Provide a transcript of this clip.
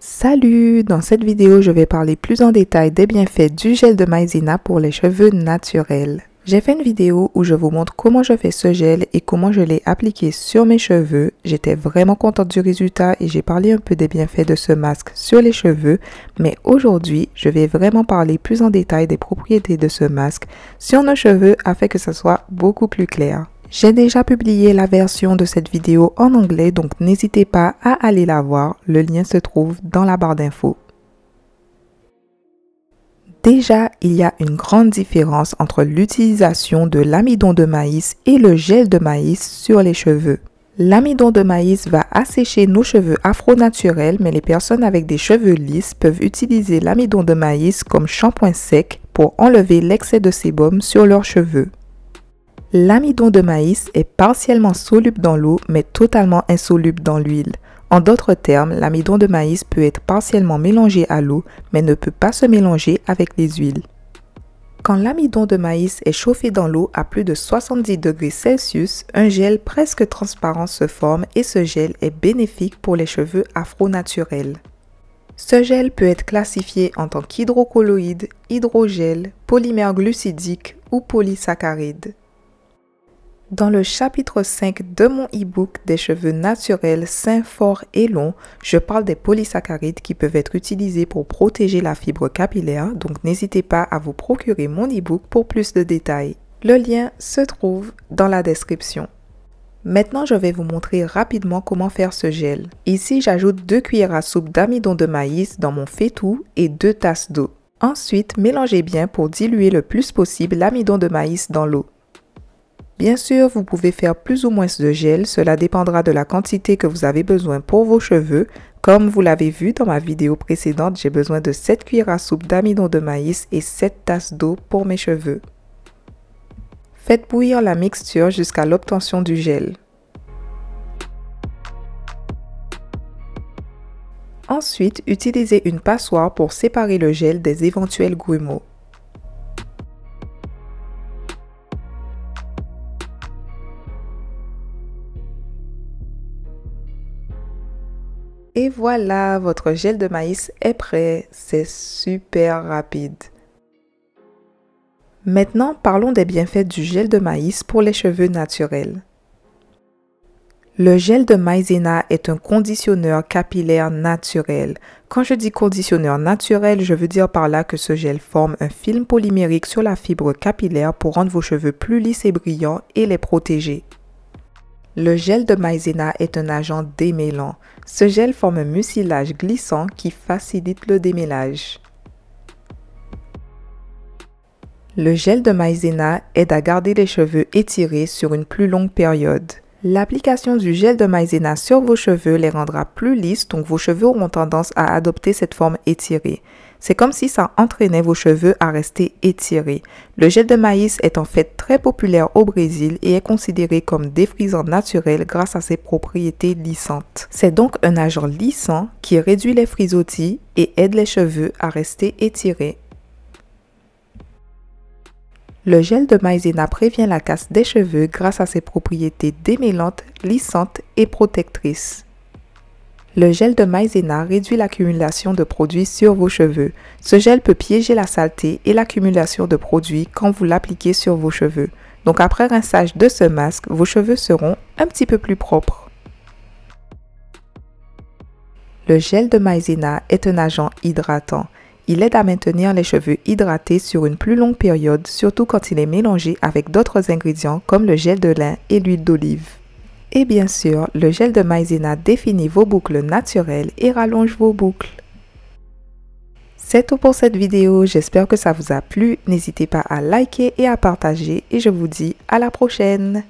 Salut! Dans cette vidéo, je vais parler plus en détail des bienfaits du gel de maïzena pour les cheveux naturels. J'ai fait une vidéo où je vous montre comment je fais ce gel et comment je l'ai appliqué sur mes cheveux. J'étais vraiment contente du résultat et j'ai parlé un peu des bienfaits de ce masque sur les cheveux. Mais aujourd'hui, je vais vraiment parler plus en détail des propriétés de ce masque sur nos cheveux afin que ça soit beaucoup plus clair. J'ai déjà publié la version de cette vidéo en anglais, donc n'hésitez pas à aller la voir. Le lien se trouve dans la barre d'infos. Déjà, il y a une grande différence entre l'utilisation de l'amidon de maïs et le gel de maïs sur les cheveux. L'amidon de maïs va assécher nos cheveux afro naturels, mais les personnes avec des cheveux lisses peuvent utiliser l'amidon de maïs comme shampoing sec pour enlever l'excès de sébum sur leurs cheveux. L'amidon de maïs est partiellement soluble dans l'eau mais totalement insoluble dans l'huile. En d'autres termes, l'amidon de maïs peut être partiellement mélangé à l'eau mais ne peut pas se mélanger avec les huiles. Quand l'amidon de maïs est chauffé dans l'eau à plus de 70 degrés Celsius, un gel presque transparent se forme et ce gel est bénéfique pour les cheveux afro naturels. Ce gel peut être classifié en tant qu'hydrocolloïde, hydrogel, polymère glucidique ou polysaccharide. Dans le chapitre 5 de mon e-book des cheveux naturels sains, forts et longs, je parle des polysaccharides qui peuvent être utilisés pour protéger la fibre capillaire, donc n'hésitez pas à vous procurer mon e-book pour plus de détails. Le lien se trouve dans la description. Maintenant, je vais vous montrer rapidement comment faire ce gel. Ici, j'ajoute 2 cuillères à soupe d'amidon de maïs dans mon faitout et 2 tasses d'eau. Ensuite, mélangez bien pour diluer le plus possible l'amidon de maïs dans l'eau. Bien sûr, vous pouvez faire plus ou moins de gel, cela dépendra de la quantité que vous avez besoin pour vos cheveux. Comme vous l'avez vu dans ma vidéo précédente, j'ai besoin de 7 cuillères à soupe d'amidon de maïs et 7 tasses d'eau pour mes cheveux. Faites bouillir la mixture jusqu'à l'obtention du gel. Ensuite, utilisez une passoire pour séparer le gel des éventuels grumeaux. Et voilà, votre gel de maïs est prêt. C'est super rapide. Maintenant, parlons des bienfaits du gel de maïs pour les cheveux naturels. Le gel de maïzena est un conditionneur capillaire naturel. Quand je dis conditionneur naturel, je veux dire par là que ce gel forme un film polymérique sur la fibre capillaire pour rendre vos cheveux plus lisses et brillants et les protéger. Le gel de maïzena est un agent démêlant. Ce gel forme un mucilage glissant qui facilite le démêlage. Le gel de maïzena aide à garder les cheveux étirés sur une plus longue période. L'application du gel de maïzena sur vos cheveux les rendra plus lisses, donc vos cheveux auront tendance à adopter cette forme étirée. C'est comme si ça entraînait vos cheveux à rester étirés. Le gel de maïs est en fait très populaire au Brésil et est considéré comme défrisant naturel grâce à ses propriétés lissantes. C'est donc un agent lissant qui réduit les frisottis et aide les cheveux à rester étirés le gel de maïzena prévient la casse des cheveux grâce à ses propriétés démêlantes, lissantes et protectrices. Le gel de maïzena réduit l'accumulation de produits sur vos cheveux. Ce gel peut piéger la saleté et l'accumulation de produits quand vous l'appliquez sur vos cheveux. Donc après rinçage de ce masque, vos cheveux seront un petit peu plus propres. Le gel de maïzena est un agent hydratant. Il aide à maintenir les cheveux hydratés sur une plus longue période, surtout quand il est mélangé avec d'autres ingrédients comme le gel de lin et l'huile d'olive. Et bien sûr, le gel de maïzena définit vos boucles naturelles et rallonge vos boucles. C'est tout pour cette vidéo, j'espère que ça vous a plu. N'hésitez pas à liker et à partager et je vous dis à la prochaine.